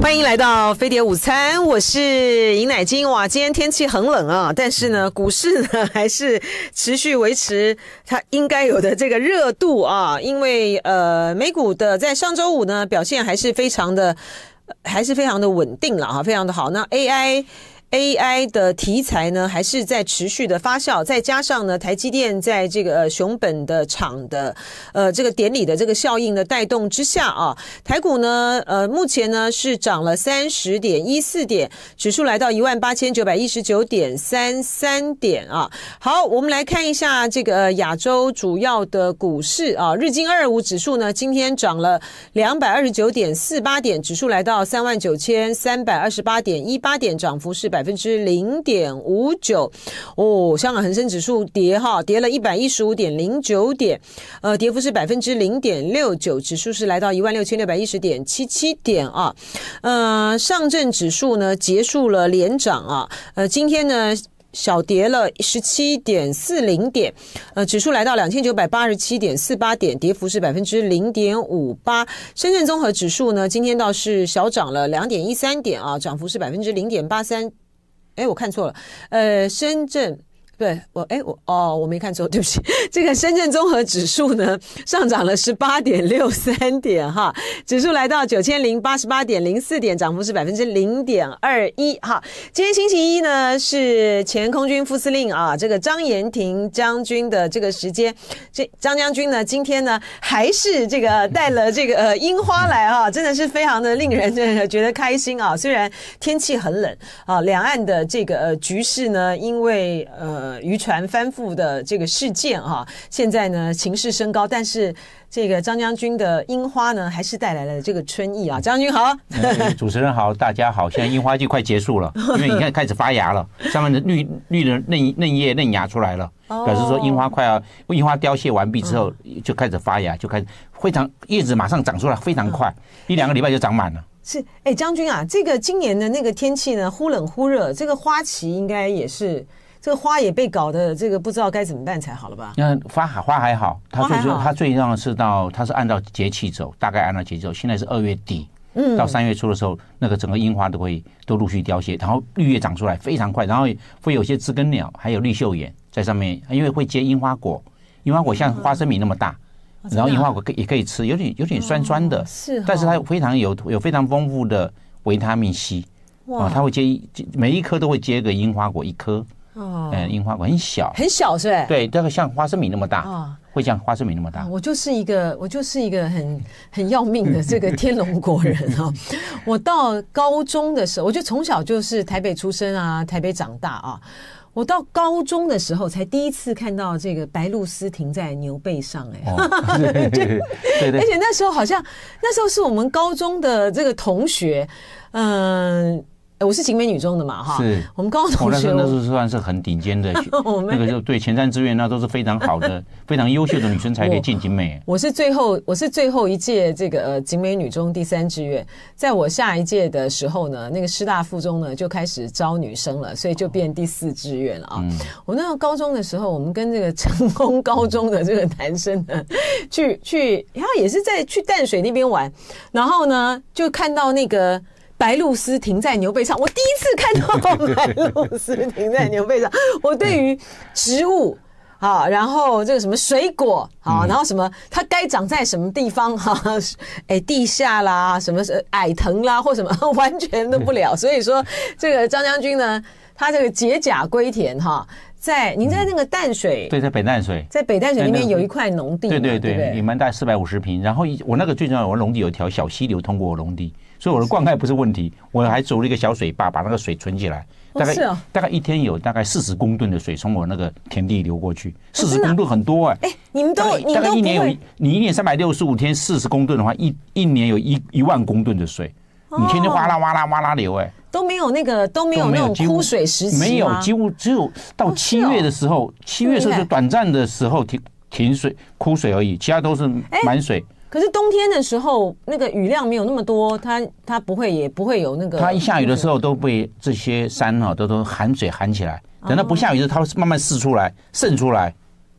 欢迎来到飞碟午餐，我是尹乃金。哇，今天天气很冷啊，但是呢，股市呢还是持续维持它应该有的这个热度啊。因为呃，美股的在上周五呢表现还是非常的，还是非常的稳定了啊，非常的好。那 AI。AI 的题材呢，还是在持续的发酵，再加上呢，台积电在这个熊本的厂的，呃，这个典礼的这个效应的带动之下啊，台股呢，呃，目前呢是涨了三十点一四点，指数来到一万八千九百一十九点三三点啊。好，我们来看一下这个亚洲主要的股市啊，日经二五指数呢，今天涨了两百二十九点四八点，指数来到三万九千三百二十八点一八点，涨幅是百。百分之零点五九哦，香港恒生指数跌哈，跌了一百一十五点零九点，呃，跌幅是百分之零点六九，指数是来到一万六千六百一十点七七点啊。呃，上证指数呢结束了连涨啊，呃，今天呢小跌了十七点四零点，呃，指数来到两千九百八十七点四八点，跌幅是百分之零点五八。深圳综合指数呢今天倒是小涨了两点一三点啊，涨幅是百分之零点八三。哎，我看错了，呃，深圳。对我哎我哦我没看错对不起，这个深圳综合指数呢上涨了十八点六三点哈，指数来到九千零八十八点零四点，涨幅是百分之零点二一哈。今天星期一呢是前空军副司令啊，这个张延廷将军的这个时间，这张将军呢今天呢还是这个带了这个呃樱花来哈，真的是非常的令人这个觉得开心啊，虽然天气很冷啊，两岸的这个呃局势呢因为呃。渔船翻覆的这个事件啊，现在呢情势升高，但是这个张将军的樱花呢，还是带来了这个春意啊。将军好，主持人好，大家好。现在樱花季快结束了，因为你看开始发芽了，上面的绿绿的嫩嫩叶嫩芽出来了，表示说樱花快要樱花凋谢完毕之后就开始发芽，就开始非常叶子马上长出来，非常快，一两个礼拜就长满了。是，哎，将军啊，这个今年的那个天气呢，忽冷忽热，这个花期应该也是。这个花也被搞得这个不知道该怎么办才好了吧？那花还花还好，它最它最让是到它是按照节气走，大概按照节气走。现在是二月底，嗯，到三月初的时候，那个整个樱花都会都陆续凋谢，然后绿叶长出来非常快，然后会有些知更鸟还有绿袖眼在上面，因为会结樱花果。樱花果像花生米那么大，然后樱花果可也可以吃，有点有点酸酸的，是，但是它非常有有非常丰富的维他命 C，哇，它会接一每一棵都会结一个樱花果一颗。哦，嗯，樱花很小，很小是吧？对，大概像花生米那么大啊，会像花生米那么大。我就是一个，我就是一个很很要命的这个天龙国人啊。我到高中的时候，我就从小就是台北出生啊，台北长大啊。我到高中的时候才第一次看到这个白鹭鸶停在牛背上，哎，对对对，而且那时候好像那时候是我们高中的这个同学，嗯。我是景美女中的嘛，哈，是，我们高中那时候那是算是很顶尖的，那个就对前三志愿那都是非常好的，非常优秀的女生才可以进景美。我是最后我是最后一届这个呃景美女中第三志愿，在我下一届的时候呢，那个师大附中呢就开始招女生了，所以就变第四志愿了啊。我那时候高中的时候，我们跟这个成功高中的这个男生呢，去去然后也是在去淡水那边玩，然后呢就看到那个。白露丝停在牛背上，我第一次看到白露丝停在牛背上。我对于植物啊，然后这个什么水果啊，然后什么它该长在什么地方哈，哎地下啦，什么是矮藤啦或什么完全都不了。所以说，这个张将军呢，他这个解甲归田哈，在您在那个淡水对，在北淡水，在北淡水那边有一块农地，对对对，也蛮大，四百五十平。然后一我那个最重要，我农地有一条小溪流通过我农地。所以我的灌溉不是问题，我还走了一个小水坝，把那个水存起来。大概大概一天有大概四十公吨的水从我那个田地流过去，四十公吨很多哎。哎，你们都你大概一年有你一年三百六十五天四十公吨的话，一一年有一一万公吨的水，你天天哗啦哗啦哗啦流哎。都没有那个都没有那种枯水时期没有，几乎只有到七月的时候，七月时候就短暂的时候停停水枯水而已，其他都是满水。可是冬天的时候，那个雨量没有那么多，它它不会也不会有那个。它一下雨的时候都被这些山哈都都含水含起来，等到不下雨的时候，它慢慢释出来、渗出来，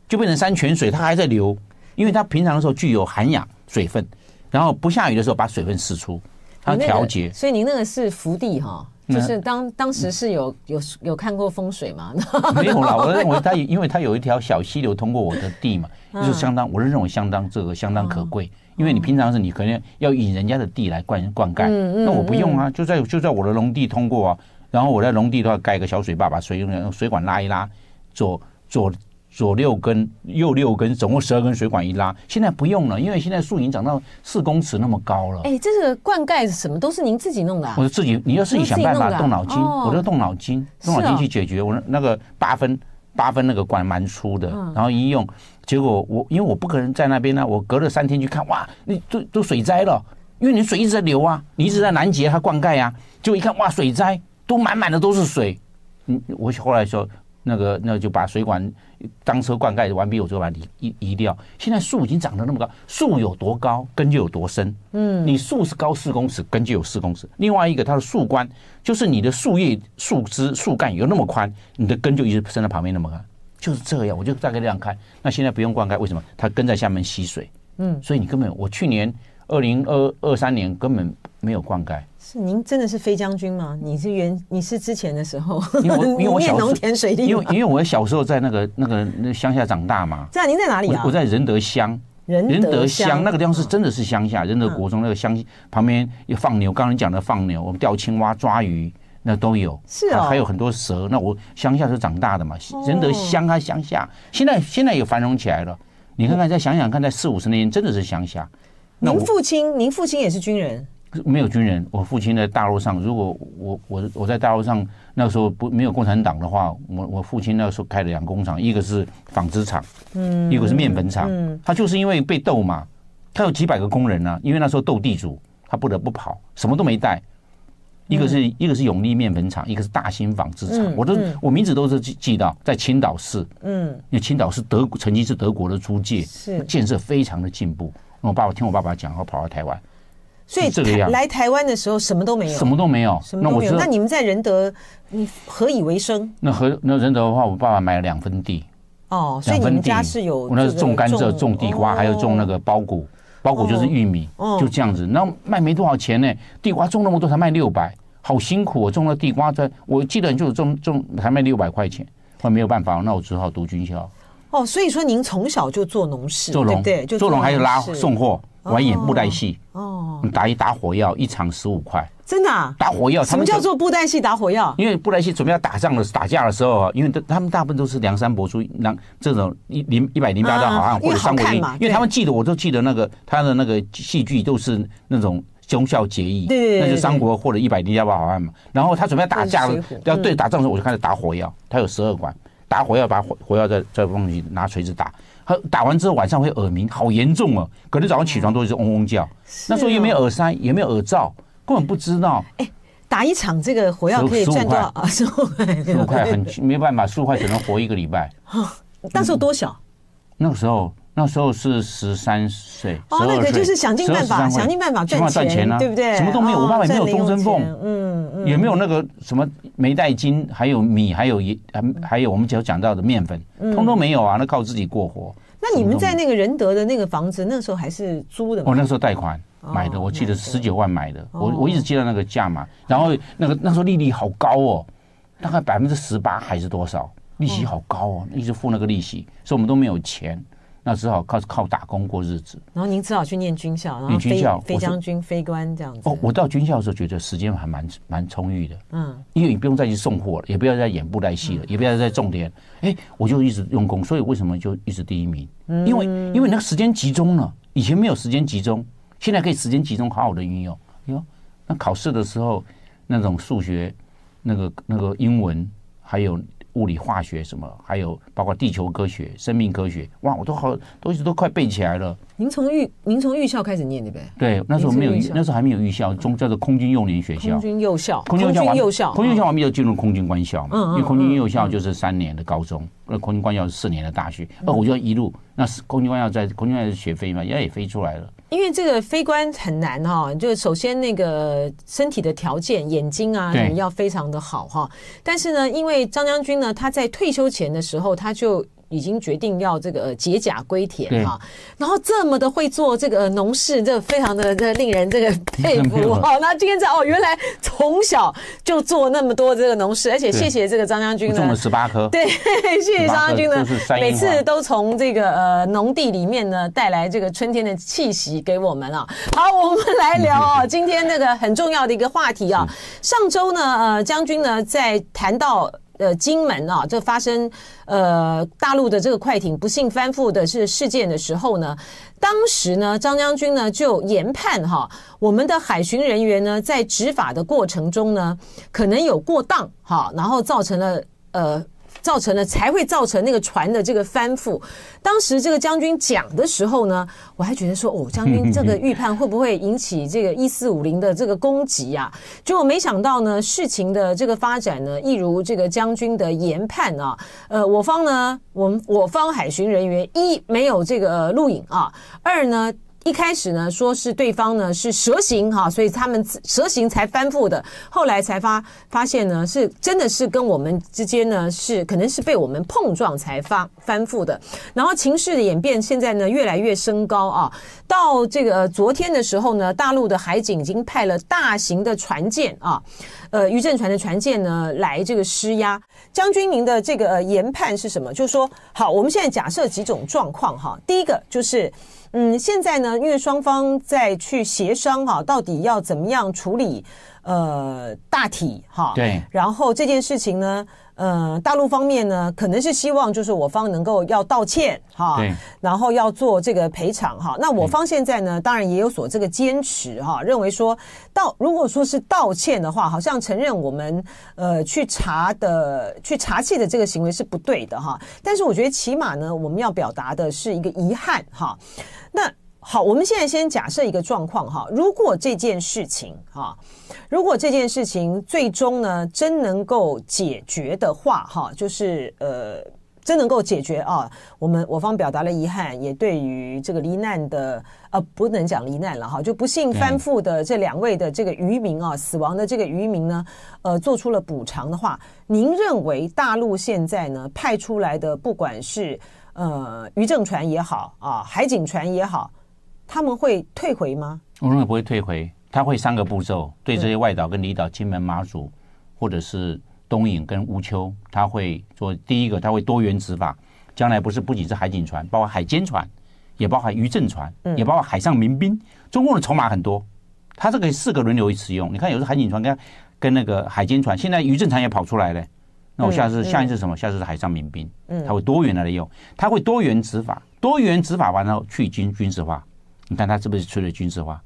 就变成山泉水，它还在流，因为它平常的时候具有涵养水分，然后不下雨的时候把水分释出，它调节。所以您那个是福地哈。就是当当时是有有有看过风水嘛？没有啦，我认为它因为它有一条小溪流通过我的地嘛，就是相当我认为相当这个相当可贵。因为你平常是你可能要引人家的地来灌灌溉，那我不用啊，就在就在我的农地通过啊。然后我在农地的话，盖一个小水坝，把水用用水管拉一拉，做做。左六根，右六根，总共十二根水管一拉。现在不用了，因为现在树已经长到四公尺那么高了。哎，这个灌溉什么都是您自己弄的？我是自己，你要自己想办法，动脑筋。我就动脑筋，动脑筋去解决。我那个八分八分那个管蛮粗的，然后一用，结果我因为我不可能在那边呢，我隔了三天去看，哇，那都都水灾了，因为你水一直在流啊，你一直在拦截它灌溉啊，就一看哇，水灾都满满的都是水。嗯，我后来说那个那就把水管。当车灌溉完，毕，我就完你移移掉。现在树已经长得那么高，树有多高，根就有多深。嗯，你树是高四公尺，根就有四公尺。另外一个，它的树冠就是你的树叶、树枝、树干有那么宽，你的根就一直伸到旁边那么宽，就是这样。我就大概这样看。那现在不用灌溉，为什么？它根在下面吸水。嗯，所以你根本我去年二零二二三年根本没有灌溉。是您真的是飞将军吗？你是原你是之前的时候，因为 因为农田水利，因为因为我小时候在那个那个那乡下长大嘛，在您在哪里啊？我在仁德乡，仁德乡那个地方是真的是乡下，仁德国中那个乡旁边有放牛，刚刚讲的放牛，我们钓青蛙抓鱼那都有，是哦，还有很多蛇。那我乡下是长大的嘛，仁德乡啊乡下。现在现在也繁荣起来了，你看看再想想看，在四五十年前真的是乡下。您父亲，您父亲也是军人。没有军人，我父亲在大陆上。如果我我我在大陆上那时候不没有共产党的话，我我父亲那时候开了两工厂，一个是纺织厂，嗯，一个是面粉厂。他就是因为被斗嘛，他有几百个工人呢。因为那时候斗地主，他不得不跑，什么都没带。一个是一个是永利面粉厂，一个是大兴纺织厂。我都我名字都是记到在青岛市，嗯，因为青岛是德，曾经是德国的租界，是建设非常的进步。我爸爸听我爸爸讲，后跑到台湾。所以来台湾的时候什么都没有，什么都没有，什么都没有。那你们在仁德，你何以为生？那何那仁德的话，我爸爸买了两分地。哦，所以你们家是有。我那是种甘蔗、种地瓜，还有种那个苞谷，苞谷就是玉米，就这样子。那卖没多少钱呢？地瓜种那么多才卖六百，好辛苦哦！种了地瓜，我我记得就是种种，才卖六百块钱。我没有办法，那我只好读军校。哦，所以说您从小就做农事，对不对？就做农还有拉送货。玩演布袋戏哦，打一打火药，一场十五块，真的打火药。什么叫做布袋戏打火药？因为布袋戏准备要打仗的打架的时候，因为他们大部分都是《梁山伯》出，那这种一零一百零八好汉或者三国，因为他们记得，我都记得那个他的那个戏剧都是那种忠孝节义，对那就三国或者一百零八好汉嘛。然后他准备要打架要对打仗的时候，我就开始打火药，他有十二管打火药，把火火药在在放起，拿锤子打。打完之后晚上会耳鸣，好严重哦！可能早上起床都是嗡嗡叫。那时候又没有耳塞，也没有耳罩，根本不知道。哎，打一场这个火药可以赚到十五块，十五块很没办法，十五块只能活一个礼拜。那时候多小？那时候那时候是十三岁，哦，那个就是想尽办法，想尽办法赚钱啊，对不对？什么都没有，我爸爸也没有终身缝，嗯，也没有那个什么没带金，还有米，还有也还还有我们只要讲到的面粉，通通没有啊，那靠自己过活。那你们在那个仁德的那个房子，那时候还是租的吗？我那时候贷款买的，我记得十九万买的，我我一直记得那个价嘛。然后那个那时候利率好高哦，大概百分之十八还是多少？利息好高哦，一直付那个利息，所以我们都没有钱。那只好靠靠打工过日子，然后您只好去念军校，然后校飞将军、飞官这样子。哦，我到军校的时候觉得时间还蛮蛮充裕的，嗯，因为你不用再去送货了，也不要再演布袋戏了，也不要再种田，哎，我就一直用功，所以为什么就一直第一名？因为因为那个时间集中了，以前没有时间集中，现在可以时间集中好好的运用。哟，那考试的时候那种数学、那个那个英文还有。物理化学什么，还有包括地球科学、生命科学，哇，我都好，都一直都快背起来了。您从预您从预校开始念的呗？对？那时候没有预那时候还没有预校，中叫做空军幼年学校。空军幼校，空军幼校，空军幼校我们就进入空军官校嘛？因为空军幼校就是三年的高中，那空军官校是四年的大学，那我就一路那空军官校在空军官校学飞嘛，也也飞出来了。因为这个飞官很难哈，就首先那个身体的条件，眼睛啊要非常的好哈。但是呢，因为张将军呢，他在退休前的时候，他就。已经决定要这个解甲归田啊，然后这么的会做这个农事，这非常的这令人这个 佩服。好，那今天在哦，原来从小就做那么多这个农事，而且谢谢这个张将军种了十八棵。对，谢谢张将军呢，每次都从这个呃农地里面呢带来这个春天的气息给我们啊。好，我们来聊啊，今天那个很重要的一个话题啊。上周呢，呃，将军呢在谈到。呃，金门啊，这发生呃大陆的这个快艇不幸翻覆的是事件的时候呢，当时呢，张将军呢就研判哈，我们的海巡人员呢在执法的过程中呢，可能有过当哈，然后造成了呃。造成了才会造成那个船的这个翻覆。当时这个将军讲的时候呢，我还觉得说，哦，将军这个预判会不会引起这个一四五零的这个攻击呀？结果没想到呢，事情的这个发展呢，一如这个将军的研判啊。呃，我方呢，我们我方海巡人员一没有这个录影啊，二呢。一开始呢，说是对方呢是蛇形哈，所以他们蛇形才翻覆的。后来才发发现呢，是真的是跟我们之间呢是可能是被我们碰撞才翻翻覆的。然后情势的演变，现在呢越来越升高啊。到这个昨天的时候呢，大陆的海警已经派了大型的船舰啊，呃，渔政船的船舰呢来这个施压。将军，您的这个研判是什么？就是说，好，我们现在假设几种状况哈，第一个就是。嗯，现在呢，因为双方在去协商哈，到底要怎么样处理，呃，大体哈，对，然后这件事情呢。嗯，大陆方面呢，可能是希望就是我方能够要道歉哈，然后要做这个赔偿哈。那我方现在呢，当然也有所这个坚持哈，认为说道如果说是道歉的话，好像承认我们呃去查的去查气的这个行为是不对的哈。但是我觉得起码呢，我们要表达的是一个遗憾哈。那好，我们现在先假设一个状况哈，如果这件事情哈。如果这件事情最终呢真能够解决的话，哈，就是呃真能够解决啊，我们我方表达了遗憾，也对于这个罹难的呃不能讲罹难了哈，就不幸翻覆的这两位的这个渔民啊死亡的这个渔民呢，呃做出了补偿的话，您认为大陆现在呢派出来的不管是呃渔政船也好啊海警船也好，他们会退回吗？我认为不会退回。他会三个步骤，对这些外岛跟离岛，金门、马祖，或者是东引跟乌丘，他会做第一个，他会多元执法。将来不是不仅是海警船，包括海监船，也包括渔政船，也包括海上民兵。中共的筹码很多，他这个四个轮流使用。你看，有时海警船跟跟那个海监船，现在渔政船也跑出来了。那我下次下一次什么？下次是海上民兵。它他会多元来用，他会多元执法。多元执法完后去军军事化。你看他是不是去了军事化？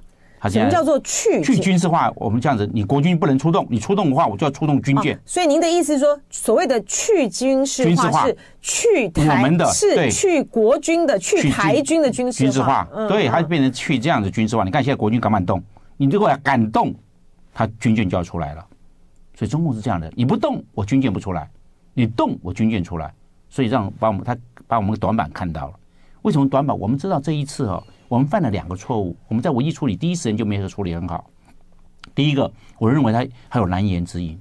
什么叫做去去军事化？我们这样子，你国军不能出动，你出动的话，我就要出动军舰。所以您的意思是说，所谓的去军事化是去我们的，是去国军的，去台军的军事军事化，对，它变成去这样子军事化。你看现在国军敢不敢动？你如果敢动，他军舰就要出来了。所以中共是这样的，你不动，我军舰不出来；你动，我军舰出来。所以让把我们他把我们的短板看到了。为什么短板？我们知道这一次哦。我们犯了两个错误，我们在危机处理第一时间就没有处理很好。第一个，我认为他还有难言之隐。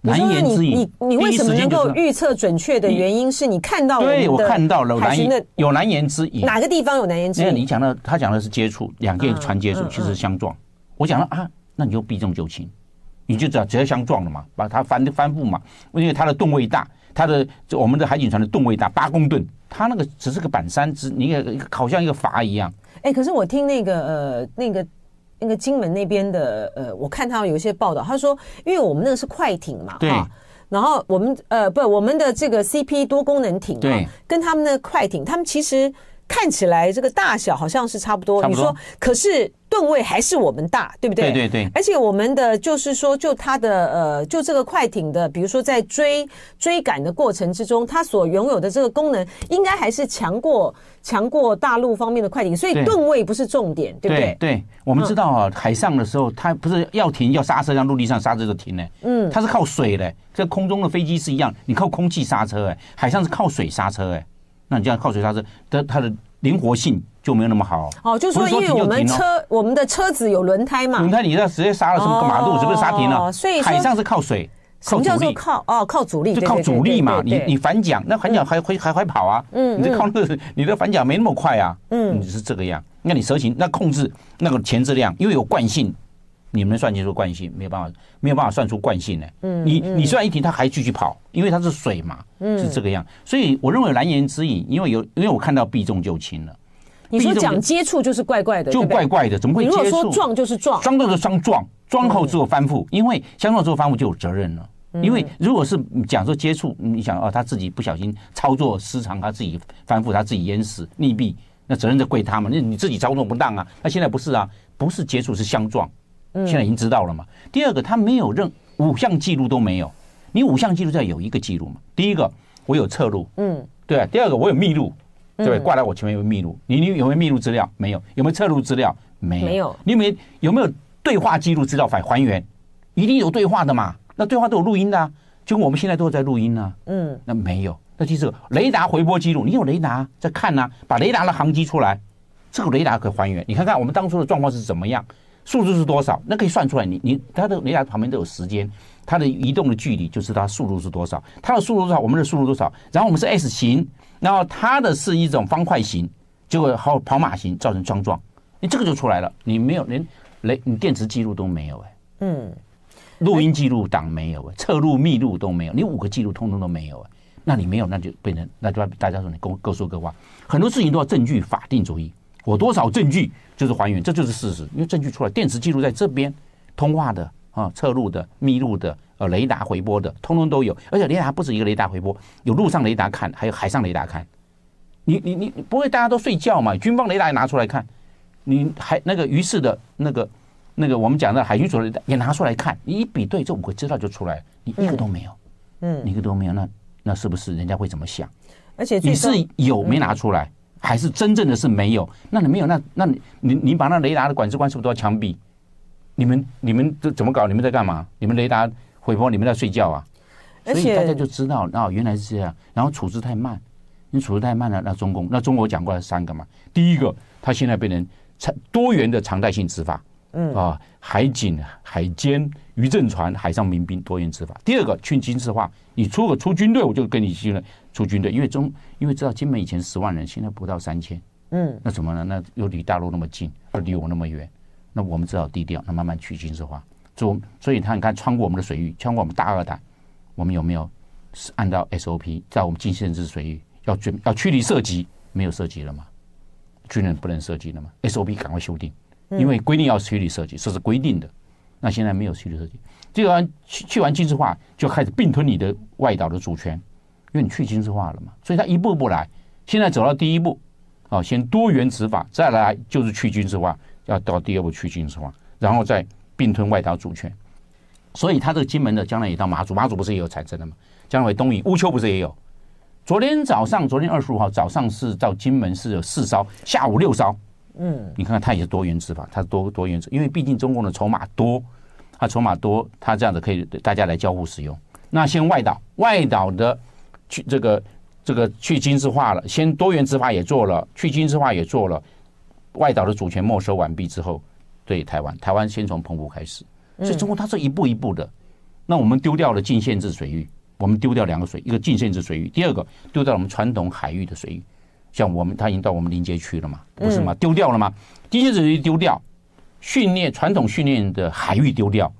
难言之隐，你你为什么能够预测准确的原因是你看到了？对我看到了难言有难言之隐，哪个地方有难言之隐？因为你讲的他讲的是接触，两件船接触其实相撞。我讲了啊，那你就避重就轻，你就只要只要相撞了嘛，把它翻翻覆嘛，因为它的吨位大。它的就我们的海警船的吨位大八公吨，它那个只是个板山，只你个好像一个筏一样。哎，可是我听那个呃那个那个金门那边的呃，我看他有一些报道，他说因为我们那个是快艇嘛，对，然后我们呃不我们的这个 CP 多功能艇啊，跟他们的快艇，他们其实。看起来这个大小好像是差不多，你说可是吨位还是我们大，对不对？对对对。而且我们的就是说，就它的呃，就这个快艇的，比如说在追追赶的过程之中，它所拥有的这个功能，应该还是强过强过大陆方面的快艇。所以吨位不是重点，对不对？对，我们知道啊，海上的时候它不是要停要刹车，像陆地上刹车就停呢。嗯，它是靠水的，这空中的飞机是一样，你靠空气刹车，哎，海上是靠水刹车，哎。那你这样靠水刹车，的它的灵活性就没有那么好。哦，就说因为我们车我们的车子有轮胎嘛，轮胎你那直接刹了什么马路，是不是刹停了？哦，所以海上是靠水，什么叫做靠哦，靠阻力就靠阻力嘛。你你反桨，那反桨还会还会跑啊？嗯，你靠那个你的反桨没那么快啊。嗯，是这个样。那你蛇形那控制那个前置量，又有惯性。你们算清楚惯性，没有办法，没有办法算出惯性呢。你你算一停，它还继续跑，因为它是水嘛，是这个样。所以我认为难言之隐，因为有因为我看到避重就轻了。你说讲接触就是怪怪的，就怪怪的，怎么会？如果说撞就是撞，相撞就相撞，撞后之后翻覆，因为相撞之后翻覆就有责任了。因为如果是讲说接触，你想哦，他自己不小心操作失常，他自己翻覆，他自己淹死溺毙，那责任就归他嘛。那你自己操作不当啊，那现在不是啊，不是接触是相撞。现在已经知道了嘛？第二个，他没有任五项记录都没有，你五项记录在有一个记录嘛？第一个，我有侧录，嗯，对啊；第二个，我有密录，对，挂在我前面有密录。你你有没有密录资料？没有？有没有侧录资料？没有？你有没有有没有对话记录资料反还原？一定有对话的嘛？那对话都有录音的啊，就我们现在都在录音呢。嗯，那没有。那第四个，雷达回波记录，你有雷达在看呢，把雷达的航机出来，这个雷达可还原。你看看我们当初的状况是怎么样？速度是多少？那可以算出来。你你它的雷达旁边都有时间，它的移动的距离就是它速度是多少。它的速度多少？我们的速度多少？然后我们是 S 型，然后它的是一种方块型，结果好跑马型造成撞撞。你这个就出来了。你没有连连你电池记录都没有哎，嗯，录音记录档没有哎，测录密录都没有，你五个记录通通都没有哎，那你没有那就变成那就大家说你各各说各话，很多事情都要证据法定主义。我多少证据就是还原，这就是事实。因为证据出来，电池记录在这边，通话的啊，测录的、密录的，呃，雷达回波的，通通都有。而且雷达不止一个雷达回波，有陆上雷达看，还有海上雷达看。你你你不会大家都睡觉嘛？军方雷达也拿出来看。你还那个于是的那个那个我们讲的海军主任也拿出来看。你一比对，这五个资料就出来，你一个都没有，嗯，一个都没有。那那是不是人家会怎么想？而且你是有没拿出来？还是真正的是没有，那你没有那那你你你把那雷达的管制官是不是都要枪毙？你们你们这怎么搞？你们在干嘛？你们雷达毁波，你们在睡觉啊？所以大家就知道，哦，原来是这样。然后处置太慢，你处置太慢了，那中共那中国讲过来三个嘛。第一个，他现在变成常多元的常态性执法，嗯啊，海警、海监、渔政船、海上民兵多元执法。第二个，去军事化，你出个出军队，我就跟你去了。出军队，因为中，因为知道金门以前十万人，现在不到三千，嗯，那怎么呢？那又离大陆那么近，又离我那么远，那我们只好低调，那慢慢去军事化。中，所以他你看，穿过我们的水域，穿过我们大二岛，我们有没有按照 SOP 在我们近限制水域要准要驱离射击，没有射击了吗？军人不能射击了吗？SOP 赶快修订，因为规定要驱离射击，这是规定的。那现在没有驱离射击，这个去去完军事化，就开始并吞你的外岛的主权。因为你去军事化了嘛，所以他一步步来，现在走到第一步，哦，先多元执法，再来就是去军事化，要到第二步去军事化，然后再并吞外岛主权。所以他这个金门的将来也到马祖，马祖不是也有财政的嘛？将来东引、乌丘不是也有？昨天早上，昨天二十五号早上是到金门是有四艘，下午六艘。嗯，你看看他也是多元执法，他多多元，因为毕竟中共的筹码多，他筹码多，他这样子可以大家来交互使用。那先外岛，外岛的。去这个这个去精致化了，先多元执法也做了，去精致化也做了，外岛的主权没收完毕之后，对台湾，台湾先从澎湖开始，所以中国它是一步一步的。那我们丢掉了禁限制水域，我们丢掉两个水，一个禁限制水域，第二个丢掉了我们传统海域的水域，像我们它已经到我们临界区了嘛，不是吗？丢掉了吗？近限制水域丢掉，训练传统训练的海域丢掉，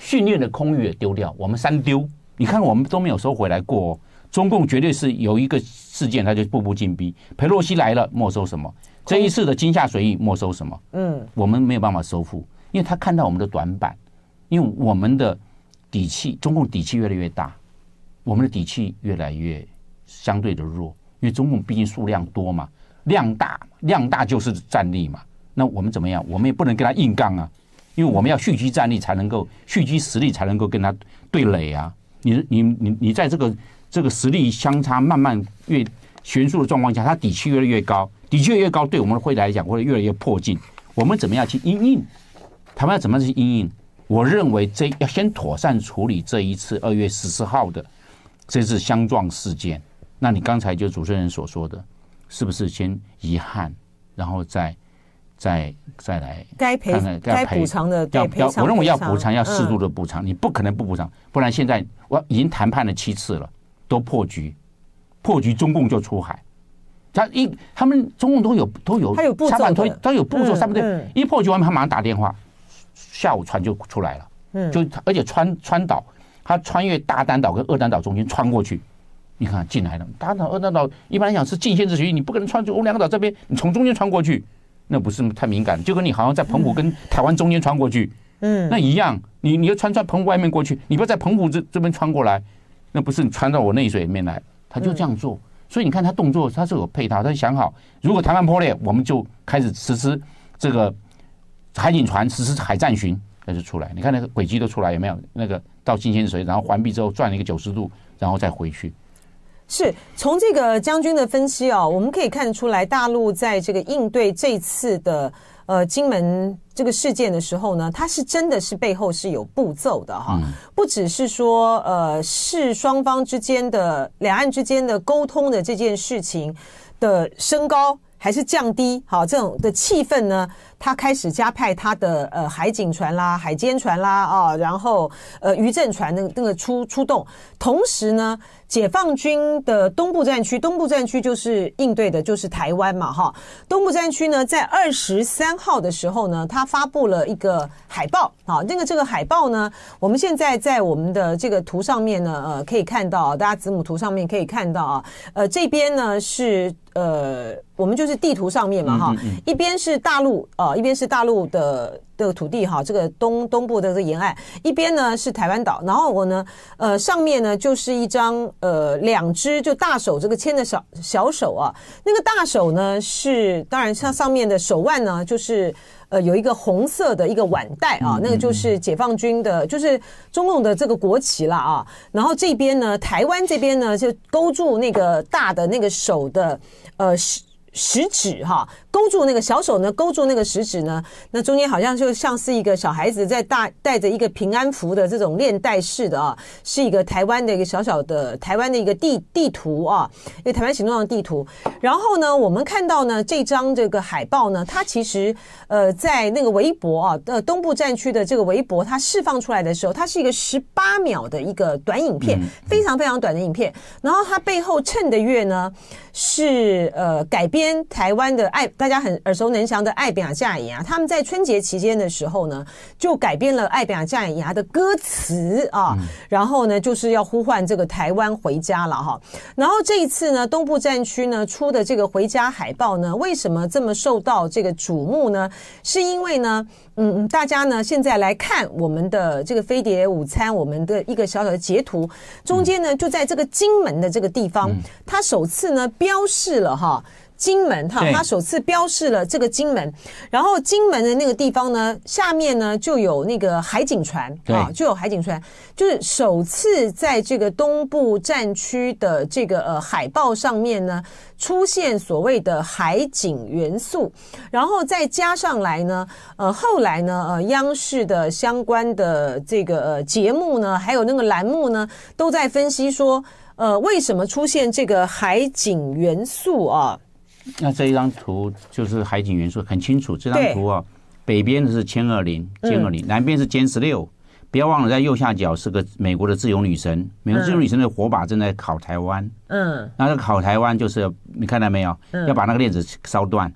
训练的空域也丢掉，我们三丢，你看我们都没有收回来过。中共绝对是有一个事件，他就步步紧逼。佩洛西来了，没收什么？这一次的金夏水域没收什么？嗯，我们没有办法收复，因为他看到我们的短板，因为我们的底气，中共底气越来越大，我们的底气越来越相对的弱。因为中共毕竟数量多嘛，量大，量大就是战力嘛。那我们怎么样？我们也不能跟他硬杠啊，因为我们要蓄积战力，才能够蓄积实力，才能够跟他对垒啊。你你你你在这个。这个实力相差慢慢越悬殊的状况下，他底气越来越高，底气越高，对我们的会来讲会越来越破近。我们怎么样去应应？他们要怎么去应应？我认为这要先妥善处理这一次二月十四号的这次相撞事件。那你刚才就主持人所说的，是不是先遗憾，然后再再再来？该赔该赔偿的要要，我认为要补偿，要适度的补偿。你不可能不补偿，不然现在我已经谈判了七次了。都破局，破局中共就出海，他一他们中共都有都有，他有步骤的，他有步骤，三不对，一破局，完，他马上打电话，下午船就出来了，嗯，就而且川川岛，他穿越大丹岛跟二丹岛中间穿过去，你看进来了，大岛二担岛一般来讲是禁限制区域，你不可能穿就我两个岛这边，你从中间穿过去，那不是太敏感，就跟你好像在澎湖跟台湾中间穿过去，嗯，那一样，你你要穿穿澎湖外面过去，你不要在澎湖这这边穿过来。那不是你穿到我内水里面来，他就这样做。所以你看他动作，他是有配套，他想好，如果台湾破裂，我们就开始实施这个海警船实施海战巡，那就出来。你看那个轨迹都出来有没有？那个到近仙水，然后环壁之后转了一个九十度，然后再回去。是从这个将军的分析啊，我们可以看得出来，大陆在这个应对这次的呃金门这个事件的时候呢，它是真的是背后是有步骤的哈，不只是说呃是双方之间的两岸之间的沟通的这件事情的升高还是降低，好这种的气氛呢，他开始加派他的呃海警船啦、海监船啦啊，然后呃渔政船那个那个出出动，同时呢。解放军的东部战区，东部战区就是应对的，就是台湾嘛，哈。东部战区呢，在二十三号的时候呢，他发布了一个海报，啊，那个这个海报呢，我们现在在我们的这个图上面呢，呃，可以看到，大家子母图上面可以看到啊，呃，这边呢是呃，我们就是地图上面嘛，哈，一边是大陆啊，一边是大陆的。这个土地哈，这个东东部的这个沿岸一边呢是台湾岛，然后我呢，呃，上面呢就是一张呃，两只就大手，这个牵着小小手啊，那个大手呢是当然像上面的手腕呢就是呃有一个红色的一个腕带啊，那个就是解放军的，就是中共的这个国旗了啊，然后这边呢台湾这边呢就勾住那个大的那个手的呃食食指哈。勾住那个小手呢，勾住那个食指呢，那中间好像就像是一个小孩子在大带着一个平安符的这种链带式的啊，是一个台湾的一个小小的台湾的一个地地图啊，一个台湾形状的地图。然后呢，我们看到呢这张这个海报呢，它其实呃在那个微博啊，呃东部战区的这个微博，它释放出来的时候，它是一个十八秒的一个短影片，非常非常短的影片。然后它背后衬的月呢是呃改编台湾的爱。大家很耳熟能详的《爱拼加牙》他们在春节期间的时候呢，就改编了《爱拼加牙》的歌词啊，然后呢，就是要呼唤这个台湾回家了哈。然后这一次呢，东部战区呢出的这个回家海报呢，为什么这么受到这个瞩目呢？是因为呢，嗯，大家呢现在来看我们的这个飞碟午餐，我们的一个小小的截图，中间呢就在这个金门的这个地方，它首次呢标示了哈。金门哈，它首次标示了这个金门，然后金门的那个地方呢，下面呢就有那个海警船啊，就有海警船，就是首次在这个东部战区的这个呃海报上面呢出现所谓的海警元素，然后再加上来呢，呃后来呢，呃央视的相关的这个呃节目呢，还有那个栏目呢，都在分析说，呃为什么出现这个海景元素啊？那这一张图就是海景元素，很清楚。这张图啊，北边的是歼二零、歼二零，南边是歼十六。不要忘了，在右下角是个美国的自由女神，美国自由女神的火把正在烤台湾。嗯，那个烤台湾就是你看到没有？要把那个链子烧断。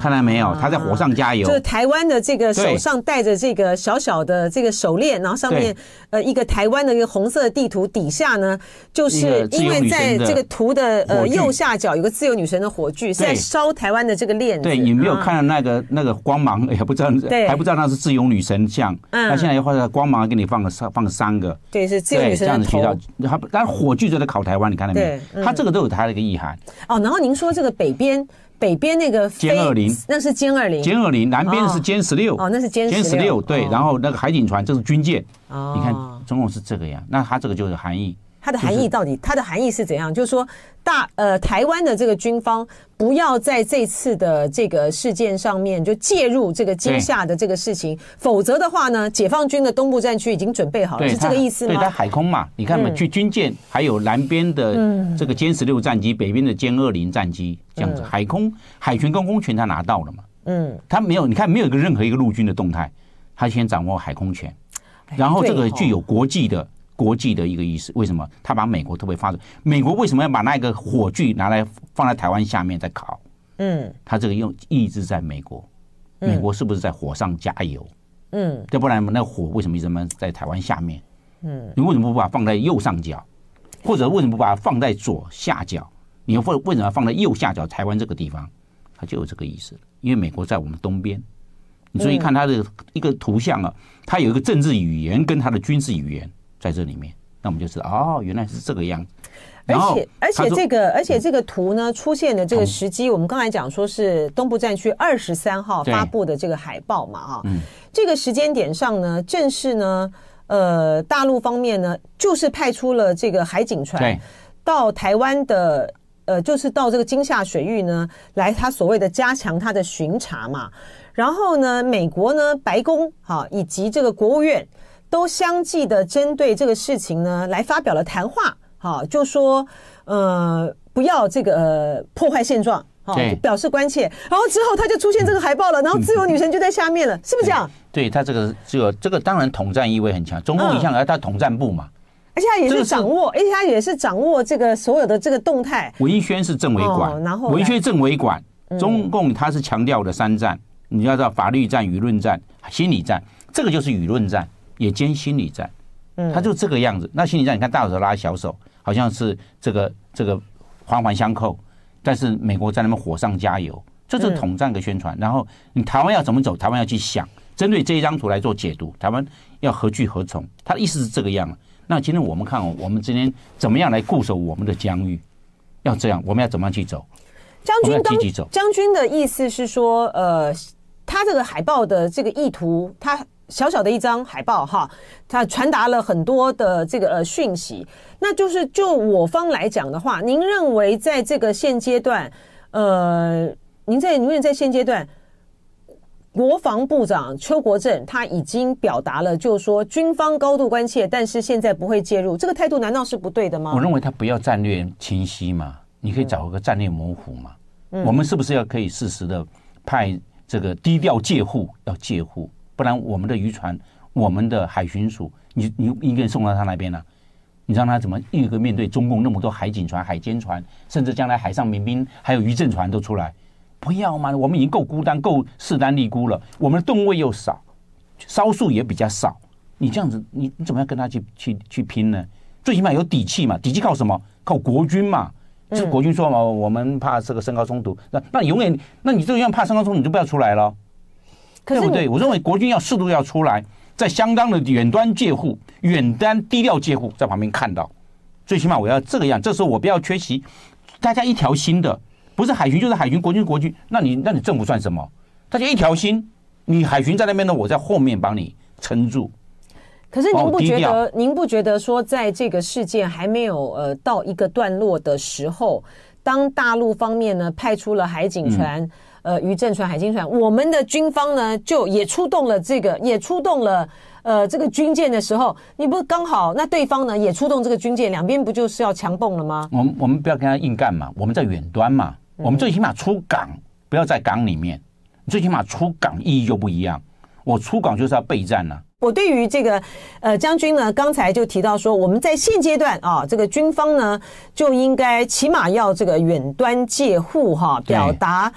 看到没有？他在火上加油。就是台湾的这个手上戴着这个小小的这个手链，然后上面呃一个台湾的一个红色的地图，底下呢就是因为在这个图的呃右下角有个自由女神的火炬，在烧台湾的这个链子。对，你没有看到那个那个光芒，也不知道，还不知道那是自由女神像。嗯，他现在又画上光芒给你放个三放三个。对，是自由女神像这样的渠道，他但火炬就在烤台湾，你看到没有？对，他这个都有他的一个意涵。哦，然后您说这个北边。北边那个歼二零，那是歼二零。歼二零，南边是歼十六。哦，那是歼十六。歼十六，对，然后那个海警船，这是军舰。哦，你看，总共是这个样，那它这个就是含义。它的含义到底？它的含义是怎样？就是说，大呃，台湾的这个军方不要在这次的这个事件上面就介入这个惊吓的这个事情，否则的话呢，解放军的东部战区已经准备好了，是这个意思吗？对它海空嘛，你看嘛，去军舰，还有南边的这个歼十六战机，北边的歼二零战机，这样子，海空海权、跟空权他拿到了嘛？嗯，他没有，你看没有一个任何一个陆军的动态，他先掌握海空权，然后这个具有国际的。国际的一个意思，为什么他把美国特别发展？美国为什么要把那个火炬拿来放在台湾下面在烤？嗯，他这个用意志在美国，美国是不是在火上加油？嗯，要不然那火为什么一直在台湾下面？嗯，你为什么不把它放在右上角，或者为什么不把它放在左下角？你或为什么放在右下角台湾这个地方？它就有这个意思，因为美国在我们东边，你注意看它的一个图像啊，它有一个政治语言跟它的军事语言。在这里面，那我们就知道哦，原来是这个样子。而且，而且这个，而且这个图呢，出现的这个时机，我们刚才讲说是东部战区二十三号发布的这个海报嘛，哈，这个时间点上呢，正是呢，呃，大陆方面呢，就是派出了这个海警船到台湾的，呃，就是到这个金厦水域呢，来他所谓的加强他的巡查嘛。然后呢，美国呢，白宫哈以及这个国务院。都相继的针对这个事情呢来发表了谈话，好，就说呃不要这个破坏现状，好，表示关切。然后之后他就出现这个海报了，然后自由女神就在下面了，是不是这样？对他这个这个这个当然统战意味很强，中共一向来他统战部嘛，而且他也是掌握，而且他也是掌握这个所有的这个动态。文宣是政委管，然后文宣政委管中共，他是强调的三战，你要知道法律战、舆论战、心理战，这个就是舆论战。也兼心理战，嗯，他就这个样子。那心理战，你看大手拉小手，好像是这个这个环环相扣。但是美国在那边火上加油，这是统战的宣传。然后你台湾要怎么走？台湾要去想，针对这一张图来做解读，台湾要何去何从？他的意思是这个样。那今天我们看，我们今天怎么样来固守我们的疆域？要这样，我们要怎么样去走？将军都将军的意思是说，呃，他这个海报的这个意图，他。小小的一张海报，哈，它传达了很多的这个呃讯息。那就是就我方来讲的话，您认为在这个现阶段，呃，您在您认为在现阶段，国防部长邱国正他已经表达了，就是说军方高度关切，但是现在不会介入，这个态度难道是不对的吗？我认为他不要战略清晰嘛，你可以找一个战略模糊嘛。我们是不是要可以适时的派这个低调借护，要借护？不然我们的渔船、我们的海巡署，你你应该送到他那边了。你让他怎么一个面对中共那么多海警船、海监船，甚至将来海上民兵还有渔政船都出来，不要嘛？我们已经够孤单、够势单力孤了，我们的吨位又少，烧数也比较少。你这样子，你你怎么样跟他去去去拼呢？最起码有底气嘛，底气靠什么？靠国军嘛。这国军说嘛，我们怕这个身高冲突，那那永远，那你这样怕身高冲突，你就不要出来了。对不对？我认为国军要适度要出来，在相当的远端介护，远端低调介护，在旁边看到，最起码我要这个样。这时候我不要缺席，大家一条心的，不是海巡就是海巡，国军国军，那你那你政府算什么？大家一条心，你海巡在那边呢，我在后面帮你撑住。可是您不觉得？您不觉得说，在这个事件还没有呃到一个段落的时候，当大陆方面呢派出了海警船？呃，渔政船、海警船，我们的军方呢，就也出动了这个，也出动了呃，这个军舰的时候，你不刚好那对方呢也出动这个军舰，两边不就是要强蹦了吗？我们我们不要跟他硬干嘛，我们在远端嘛，我们最起码出港，不要在港里面，最起码出港意义就不一样，我出港就是要备战了。我对于这个呃将军呢，刚才就提到说，我们在现阶段啊，这个军方呢就应该起码要这个远端借护哈，表达。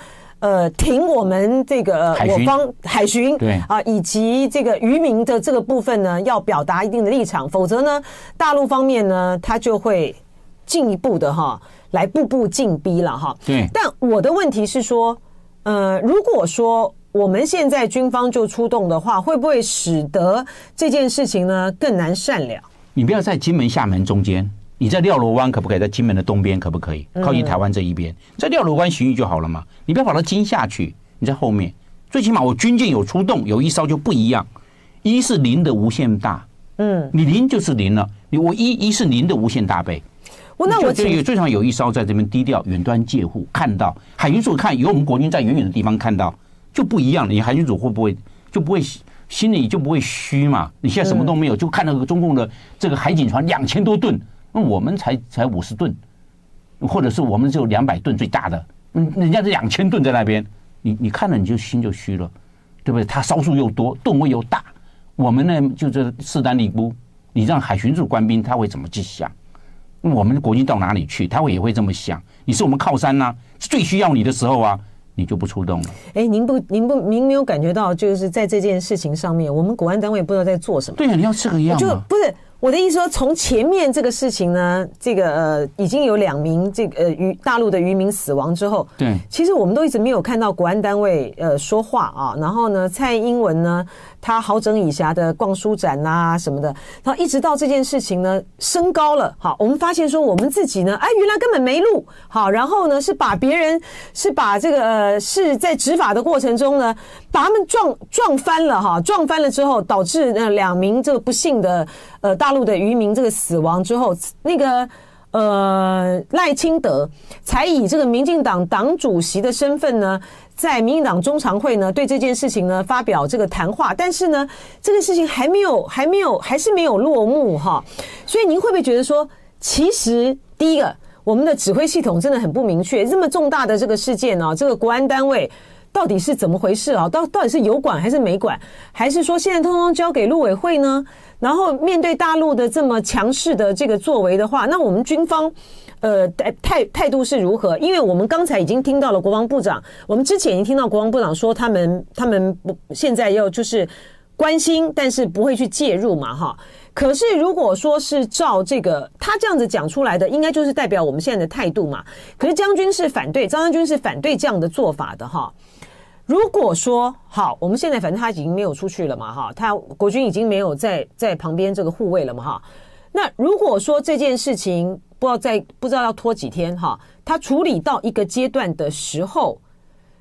呃，停！我们这个我方海巡，对啊，以及这个渔民的这个部分呢，要表达一定的立场，否则呢，大陆方面呢，他就会进一步的哈，来步步进逼了哈。对。但我的问题是说，呃，如果说我们现在军方就出动的话，会不会使得这件事情呢更难善了？你不要在金门、厦门中间。你在廖罗湾可不可以？在金门的东边可不可以靠近台湾这一边？在廖罗湾巡弋就好了嘛。你不要跑到金下去。你在后面，最起码我军舰有出动，有一艘就不一样。一是零的无限大，嗯，你零就是零了。你我一一是零的无限大倍。我那我就有最常有一艘在这边低调远端借护，看到海军主看有我们国军在远远的地方看到就不一样了。你海军主会不会就不会心里就不会虚嘛？你现在什么都没有，就看到个中共的这个海警船两千多吨。那我们才才五十吨，或者是我们只有两百吨最大的，嗯，人家是两千吨在那边，你你看了你就心就虚了，对不对？他烧数又多，吨位又大，我们呢就是势单力孤，你让海巡署官兵他会怎么去想？我们的国军到哪里去？他会也会这么想。你是我们靠山呐，最需要你的时候啊，你就不出动了。哎，您不，您不，您没有感觉到就是在这件事情上面，我们国安单位不知道在做什么？对呀，你要这个样嘛？就不是。我的意思说，从前面这个事情呢，这个呃，已经有两名这个呃渔大陆的渔民死亡之后，对，其实我们都一直没有看到国安单位呃说话啊，然后呢，蔡英文呢？他好整以暇的逛书展呐什么的，然后一直到这件事情呢升高了，好，我们发现说我们自己呢，哎，原来根本没录好，然后呢是把别人是把这个是在执法的过程中呢把他们撞撞翻了哈，撞翻了之后导致那两名这个不幸的呃大陆的渔民这个死亡之后那个。呃，赖清德才以这个民进党党主席的身份呢，在民进党中常会呢，对这件事情呢发表这个谈话。但是呢，这个事情还没有，还没有，还是没有落幕哈。所以您会不会觉得说，其实第一个，我们的指挥系统真的很不明确。这么重大的这个事件呢，这个国安单位。到底是怎么回事啊？到到底是有管还是没管，还是说现在通通交给陆委会呢？然后面对大陆的这么强势的这个作为的话，那我们军方，呃，态态度是如何？因为我们刚才已经听到了国防部长，我们之前已经听到国防部长说，他们他们不现在要就是关心，但是不会去介入嘛，哈。可是如果说是照这个他这样子讲出来的，应该就是代表我们现在的态度嘛。可是将军是反对，张将军是反对这样的做法的，哈。如果说好，我们现在反正他已经没有出去了嘛，哈，他国军已经没有在在旁边这个护卫了嘛，哈。那如果说这件事情不知道在不知道要拖几天，哈，他处理到一个阶段的时候，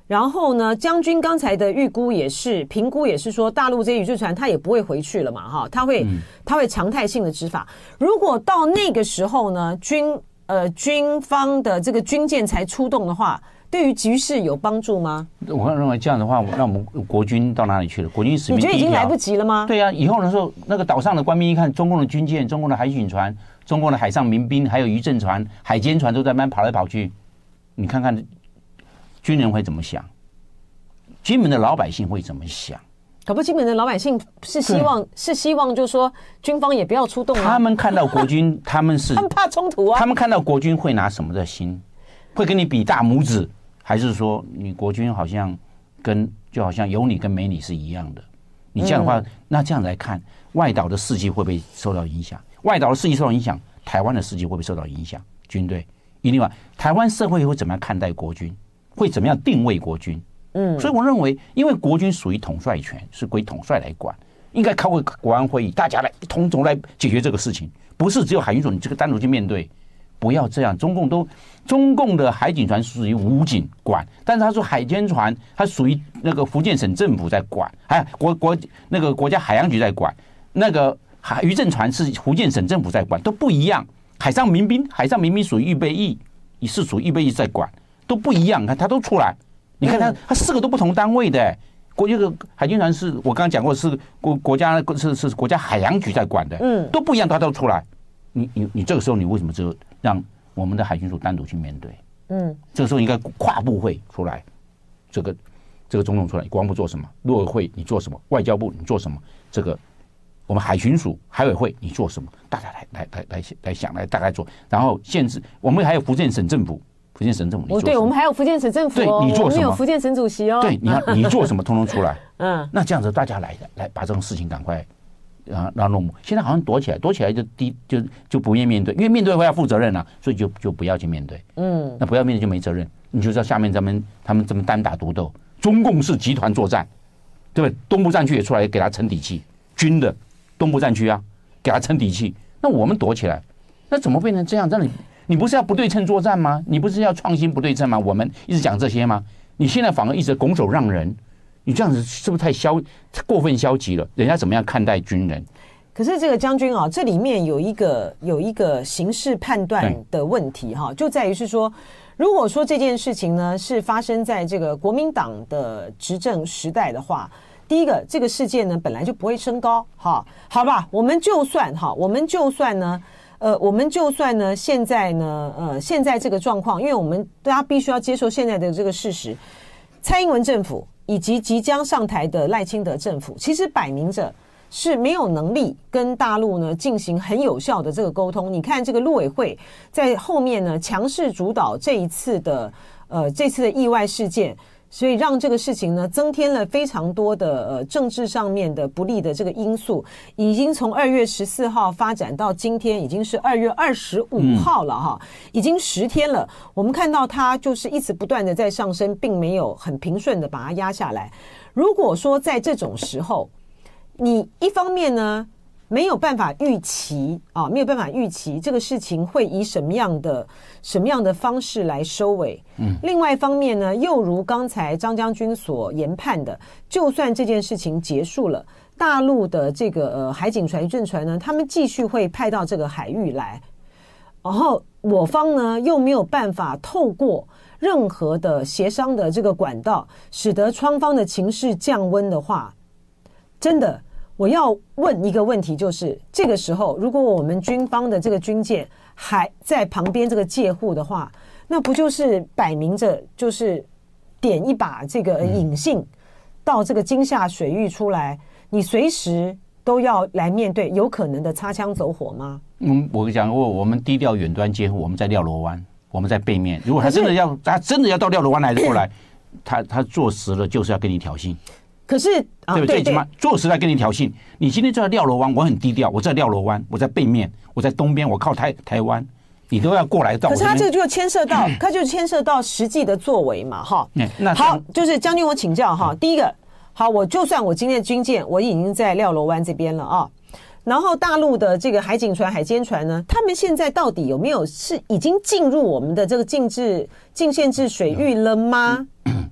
然后呢，将军刚才的预估也是评估也是说，大陆这宇宙船他也不会回去了嘛，哈，他会他会常态性的执法。如果到那个时候呢，军呃军方的这个军舰才出动的话。对于局势有帮助吗？我认为这样的话，那我们国军到哪里去了？国军死，国得已经来不及了吗？对呀，以后的时候，那个岛上的官兵一看，中共的军舰、中共的海警船、中共的海上民兵，还有渔政船、海监船都在那跑来跑去，你看看军人会怎么想？金门的老百姓会怎么想？可不，金门的老百姓是希望，是希望，就是说军方也不要出动。他们看到国军，他们是很怕冲突啊。他们看到国军会拿什么的心？会跟你比大拇指？还是说你国军好像跟就好像有你跟没你是一样的，你这样的话，那这样来看外岛的士气会不会受到影响？外岛的士气受到影响，台湾的士气会不会受到影响？军队，另外台湾社会会怎么样看待国军？会怎么样定位国军？嗯，所以我认为，因为国军属于统帅权，是归统帅来管，应该开会国安会议，大家来一同筹来解决这个事情，不是只有海军总，你这个单独去面对，不要这样，中共都。中共的海警船属于武警管，但是他说海监船它属于那个福建省政府在管，有国国那个国家海洋局在管，那个海渔政船是福建省政府在管，都不一样。海上民兵，海上民兵属于预备役，也是属于预备役在管，都不一样。你看他都出来，你看他他四个都不同单位的，国家的海军船是我刚刚讲过是国国家是是国家海洋局在管的，嗯，都不一样，他都出来。你你你这个时候你为什么就让？我们的海巡署单独去面对，嗯，这个时候应该跨部会出来，这个这个总统出来，国防部做什么？陆委会你做什么？外交部你做什么？这个我们海巡署、海委会你做什么？大家来来来来来想来大概做，然后限制我们还有福建省政府，福建省政府你做？对，我们还有福建省政府，对你做什么？有福建省主席哦，对，你看你做什么，通通出来，嗯，那这样子大家来来把这种事情赶快。啊，让诺姆现在好像躲起来，躲起来就低就就不愿面对，因为面对会要负责任啊，所以就就不要去面对。嗯，那不要面对就没责任，你就知道下面咱们他们怎么单打独斗？中共是集团作战，对不对？东部战区也出来给他撑底气，军的东部战区啊，给他撑底气。那我们躲起来，那怎么变成这样？那你你不是要不对称作战吗？你不是要创新不对称吗？我们一直讲这些吗？你现在反而一直拱手让人。你这样子是不是太消、过分消极了？人家怎么样看待军人？可是这个将军啊，这里面有一个、有一个形式判断的问题哈，就在于是说，如果说这件事情呢是发生在这个国民党的执政时代的话，第一个，这个事件呢本来就不会升高哈，好吧？我们就算哈，我们就算呢，呃，我们就算呢，现在呢，呃，现在这个状况，因为我们大家必须要接受现在的这个事实，蔡英文政府。以及即将上台的赖清德政府，其实摆明着是没有能力跟大陆呢进行很有效的这个沟通。你看，这个陆委会在后面呢强势主导这一次的，呃，这次的意外事件。所以让这个事情呢，增添了非常多的呃政治上面的不利的这个因素。已经从二月十四号发展到今天，已经是二月二十五号了哈，已经十天了。我们看到它就是一直不断的在上升，并没有很平顺的把它压下来。如果说在这种时候，你一方面呢，没有办法预期啊，没有办法预期这个事情会以什么样的、什么样的方式来收尾。嗯，另外一方面呢，又如刚才张将军所研判的，就算这件事情结束了，大陆的这个呃海警船、渔政船呢，他们继续会派到这个海域来，然后我方呢又没有办法透过任何的协商的这个管道，使得双方的情势降温的话，真的。我要问一个问题，就是这个时候，如果我们军方的这个军舰还在旁边这个戒护的话，那不就是摆明着就是点一把这个引信，到这个惊吓水域出来，你随时都要来面对有可能的擦枪走火吗？嗯，我讲过，我们低调远端监护，我们在廖罗湾，我们在背面。如果他真的要，他真的要到廖罗湾来过来，他他坐实了就是要跟你挑衅。可是，对不对？最起码，做实在跟你挑衅。你今天在廖罗湾，我很低调，我在廖罗湾，我在背面，我在东边，我靠台台湾，你都要过来到。可是他这就牵涉到，他就牵涉到实际的作为嘛，哈。那好，就是将军，我请教哈。第一个，好，我就算我今天的军舰我已经在廖罗湾这边了啊。然后大陆的这个海警船、海监船呢，他们现在到底有没有是已经进入我们的这个禁制、禁限制水域了吗？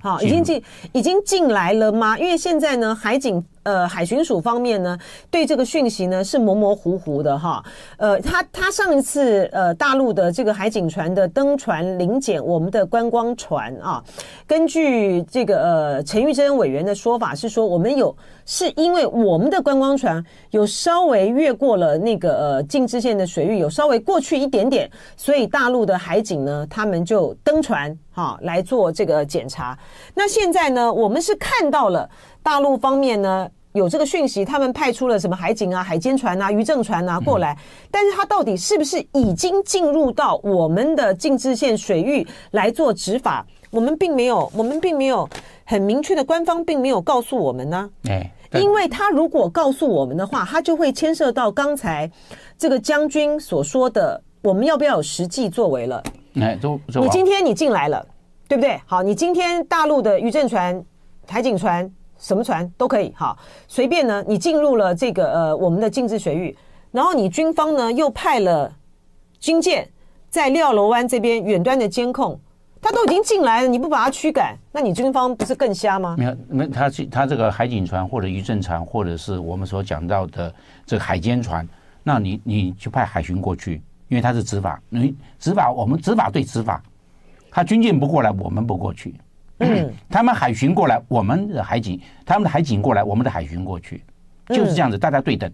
好，已经进已经进来了吗？因为现在呢，海警呃海巡署方面呢，对这个讯息呢是模模糊糊的哈。呃，他他上一次呃大陆的这个海警船的登船临检我们的观光船啊，根据这个呃陈玉珍委员的说法是说，我们有是因为我们的观光船有稍微越过了那个呃禁制线的水域，有稍微过去一点点，所以大陆的海警呢，他们就登船。好，来做这个检查。那现在呢，我们是看到了大陆方面呢有这个讯息，他们派出了什么海警啊、海监船啊、渔政船啊过来。但是，他到底是不是已经进入到我们的禁制线水域来做执法？我们并没有，我们并没有很明确的官方并没有告诉我们呢。哎，因为他如果告诉我们的话，他就会牵涉到刚才这个将军所说的，我们要不要有实际作为了。哎，都你今天你进来了，对不对？好，你今天大陆的渔政船、海警船，什么船都可以，好，随便呢。你进入了这个呃我们的禁制水域，然后你军方呢又派了军舰在廖罗湾这边远端的监控，他都已经进来了，你不把他驱赶，那你军方不是更瞎吗？没有，没他去他这个海警船或者渔政船或者是我们所讲到的这个海监船，那你你去派海巡过去。因为他是执法，你执法，我们执法对执法，他军舰不过来，我们不过去。嗯，他们海巡过来，我们的海警，他们的海警过来，我们的海巡过去，就是这样子，大家对等。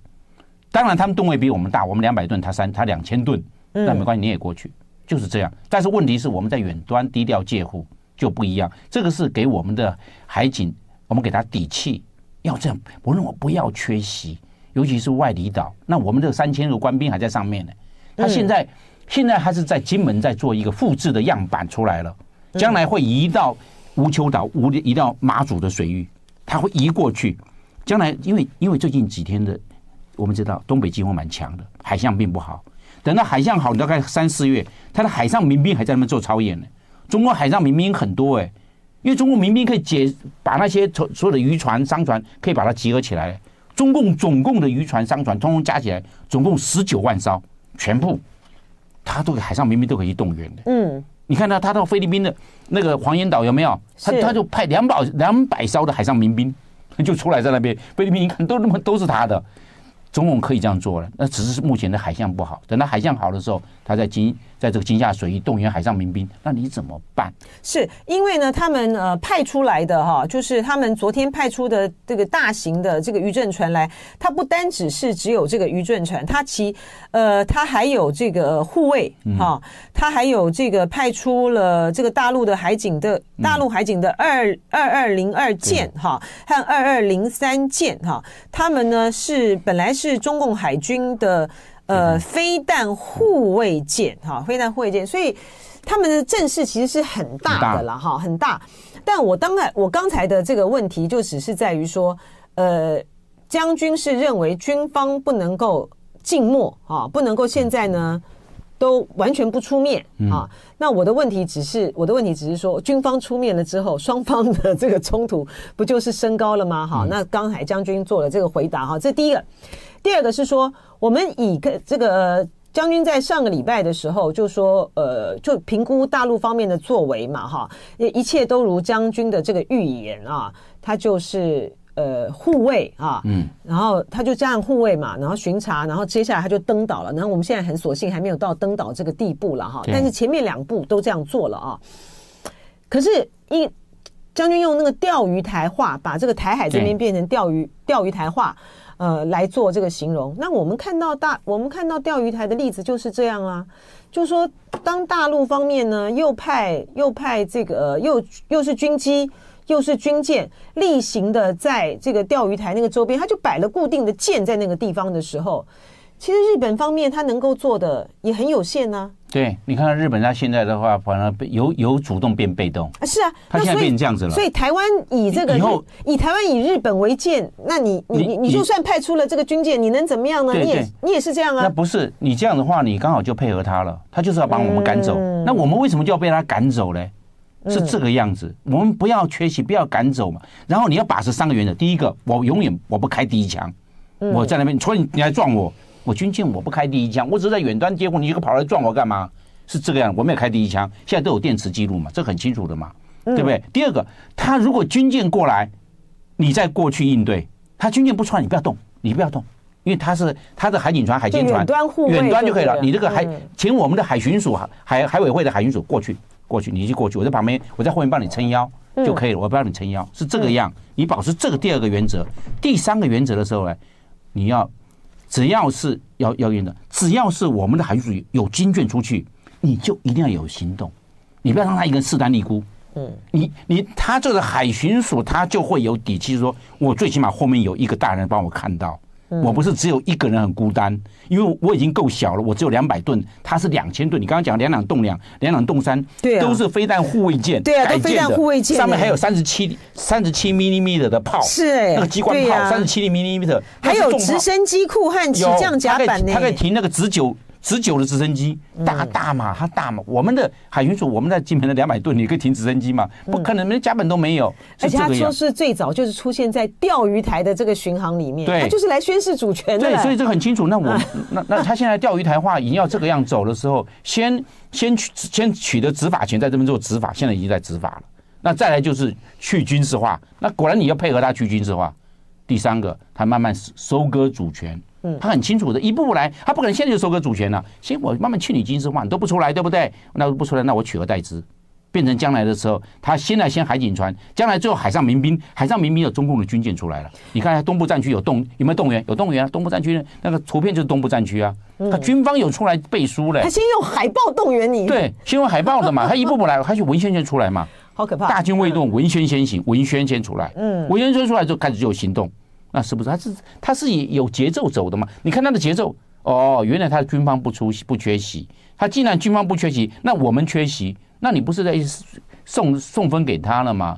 当然，他们吨位比我们大，我们两百吨，他三，他两千吨，那没关系，你也过去，就是这样。但是问题是，我们在远端低调介护就不一样。这个是给我们的海警，我们给他底气，要这样。我认为不要缺席，尤其是外离岛，那我们这三千个官兵还在上面呢。他现在现在还是在金门在做一个复制的样板出来了，将来会移到吴秋岛、无移到马祖的水域，他会移过去。将来因为因为最近几天的我们知道东北季风蛮强的，海象并不好。等到海象好，大概三四月，他的海上民兵还在那边做操演呢。中国海上民兵很多哎，因为中国民兵可以解把那些所所有的渔船、商船可以把它集合起来。中共总共的渔船、商船，通通加起来总共十九万艘。全部，他都海上民兵都可以动员的。嗯，你看他，他到菲律宾的那个黄岩岛有没有？他他就派两百两百艘的海上民兵就出来在那边。菲律宾一看，都那么都是他的。中共可以这样做了，那只是目前的海象不好。等到海象好的时候，他在金在这个金夏水域动员海上民兵，那你怎么办？是因为呢，他们呃派出来的哈，就是他们昨天派出的这个大型的这个渔政船来，它不单只是只有这个渔政船，它其呃它还有这个护卫哈，它还有这个派出了这个大陆的海警的大陆海警的二二二零二舰哈和二二零三舰哈，他们呢是本来是中共海军的呃飞弹护卫舰，哈，飞弹护卫舰，所以他们的阵势其实是很大的啦，哈，很大。但我当然，我刚才的这个问题就只是在于说，呃，将军是认为军方不能够静默，啊，不能够现在呢。都完全不出面啊！那我的问题只是，我的问题只是说，军方出面了之后，双方的这个冲突不就是升高了吗？哈，那刚才将军做了这个回答哈，这第一个。第二个是说，我们以这个将军在上个礼拜的时候就说，呃，就评估大陆方面的作为嘛，哈，一切都如将军的这个预言啊，他就是。呃，护卫啊，嗯，然后他就这样护卫嘛，然后巡查，然后接下来他就登岛了。然后我们现在很索性还没有到登岛这个地步了哈，但是前面两步都这样做了啊。可是，一将军用那个钓鱼台话，把这个台海这边变成钓鱼钓鱼台话，呃，来做这个形容。那我们看到大，我们看到钓鱼台的例子就是这样啊，就说当大陆方面呢，又派又派这个又又是军机。又是军舰例行的在这个钓鱼台那个周边，他就摆了固定的舰在那个地方的时候，其实日本方面他能够做的也很有限啊。对，你看日本他现在的话，反而由由主动变被动啊。是啊，他现在变成这样子了。所以台湾以这个以台湾以日本为鉴，那你你你就算派出了这个军舰，你能怎么样呢？你也你也是这样啊。那不是你这样的话，你刚好就配合他了。他就是要把我们赶走，那我们为什么就要被他赶走呢？是这个样子，我们不要缺席，不要赶走嘛。然后你要把持三个原则：第一个，我永远我不开第一枪，我在那边，除了你来撞我，我军舰我不开第一枪，我只是在远端监护，你一个跑来撞我干嘛？是这个样，我没有开第一枪，现在都有电池记录嘛，这很清楚的嘛，对不对？第二个，他如果军舰过来，你再过去应对，他军舰不出来，你不要动，你不要动，因为他是他的海警船、海监船，远端远端就可以了。你这个海，请我们的海巡署、海海委会的海巡署过去。过去你就过去，我在旁边，我在后面帮你撑腰就可以了。我不帮你撑腰是这个样，你保持这个第二个原则，第三个原则的时候呢，你要只要是要要原的，只要是我们的海巡署有金卷出去，你就一定要有行动，你不要让他一个人势单力孤。嗯，你你他这个海巡署他就会有底气，说我最起码后面有一个大人帮我看到。我不是只有一个人很孤单，因为我已经够小了。我只有两百吨，它是两千吨。你刚刚讲两两栋两，两两栋三，都是飞弹护卫舰对飞弹护卫舰，上面还有三十七三十七 e 米的炮，是那个机关炮，三十七厘米 t 米的，还有直升机库和起降甲板呢。持久的直升机，大大嘛，它大嘛。我们的海军署，我们在金门的两百吨，你可以停直升机嘛？不可能，连甲板都没有。而且他说是最早就是出现在钓鱼台的这个巡航里面，他就是来宣示主权的。对，所以这很清楚。那我那那他现在钓鱼台话已经要这个样走的时候，先先取先取得执法权，在这边做执法，现在已经在执法了。那再来就是去军事化。那果然你要配合他去军事化。第三个，他慢慢收割主权。他很清楚的，一步步来，他不可能现在就收割主权了。先我慢慢去你金丝化，你都不出来，对不对？那不出来，那我取而代之，变成将来的时候，他先来先海警船，将来最后海上民兵，海上民兵有中共的军舰出来了。你看东部战区有动，有没有动员？有动员，啊！东部战区那个图片就是东部战区啊。他军方有出来背书了，他先用海报动员你，对，先用海报的嘛。他一步步来，他就文宣先出来嘛，好可怕。大军未动，文宣先行，文宣先出来，嗯，文宣先出来就开始就有行动。那是不是？他是他是以有节奏走的嘛？你看他的节奏哦，原来他军方不出不缺席，他既然军方不缺席，那我们缺席，那你不是在送送分给他了吗？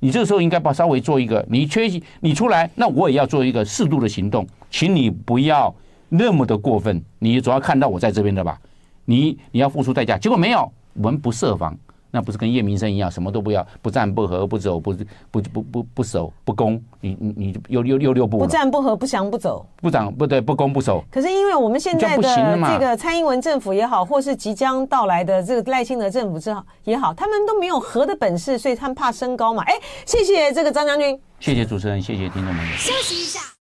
你这个时候应该把稍微做一个，你缺席你出来，那我也要做一个适度的行动，请你不要那么的过分，你主要看到我在这边的吧？你你要付出代价，结果没有，我们不设防。那不是跟叶明生一样，什么都不要，不战不和不走不不不不不守不攻，你你你又又又六不。不战不和不降不走。不长不对不攻不守。可是因为我们现在的这个蔡英文政府也好，或是即将到来的这个赖清德政府之好也好，他们都没有和的本事，所以他们怕升高嘛。哎，谢谢这个张将军。谢谢主持人，谢谢听众朋友。休息一下。